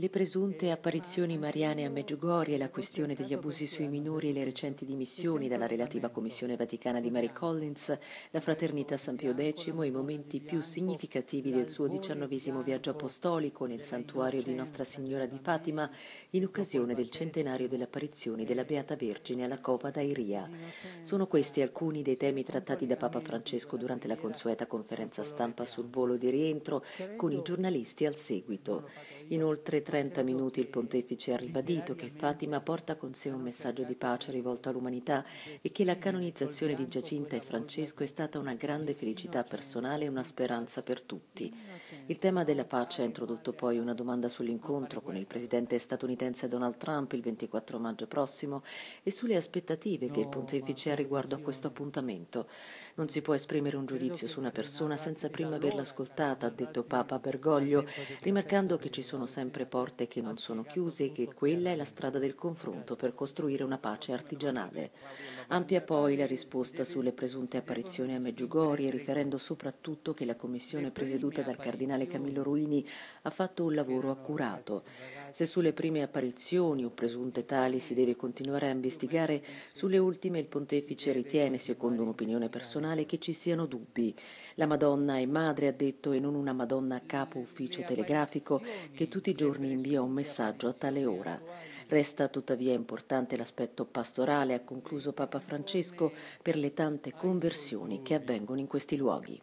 Le presunte apparizioni mariane a Meggiugorie, la questione degli abusi sui minori e le recenti dimissioni dalla relativa Commissione Vaticana di Mary Collins, la fraternità San Pio X, i momenti più significativi del suo diciannovesimo viaggio apostolico nel santuario di Nostra Signora di Fatima in occasione del centenario delle apparizioni della Beata Vergine alla Cova d'Airia. Sono questi alcuni dei temi trattati da Papa Francesco durante la consueta conferenza stampa sul volo di rientro con i giornalisti al seguito. Inoltre 30 minuti il pontefice ha ribadito che Fatima porta con sé un messaggio di pace rivolto all'umanità e che la canonizzazione di Giacinta e Francesco è stata una grande felicità personale e una speranza per tutti. Il tema della pace ha introdotto poi una domanda sull'incontro con il presidente statunitense Donald Trump il 24 maggio prossimo e sulle aspettative che il pontefice ha riguardo a questo appuntamento. Non si può esprimere un giudizio su una persona senza prima averla ascoltata, ha detto Papa Bergoglio, rimarcando che ci sono sempre porte che non sono chiuse e che quella è la strada del confronto per costruire una pace artigianale. Ampia poi la risposta sulle presunte apparizioni a Meggiugorie, riferendo soprattutto che la commissione presieduta dal cardinale Camillo Ruini ha fatto un lavoro accurato. Se sulle prime apparizioni o presunte tali si deve continuare a investigare, sulle ultime il pontefice ritiene, secondo un'opinione personale, che ci siano dubbi. La Madonna è madre, ha detto, e non una Madonna capo ufficio telegrafico che tutti i giorni giorni invia un messaggio a tale ora. Resta tuttavia importante l'aspetto pastorale, ha concluso Papa Francesco, per le tante conversioni che avvengono in questi luoghi.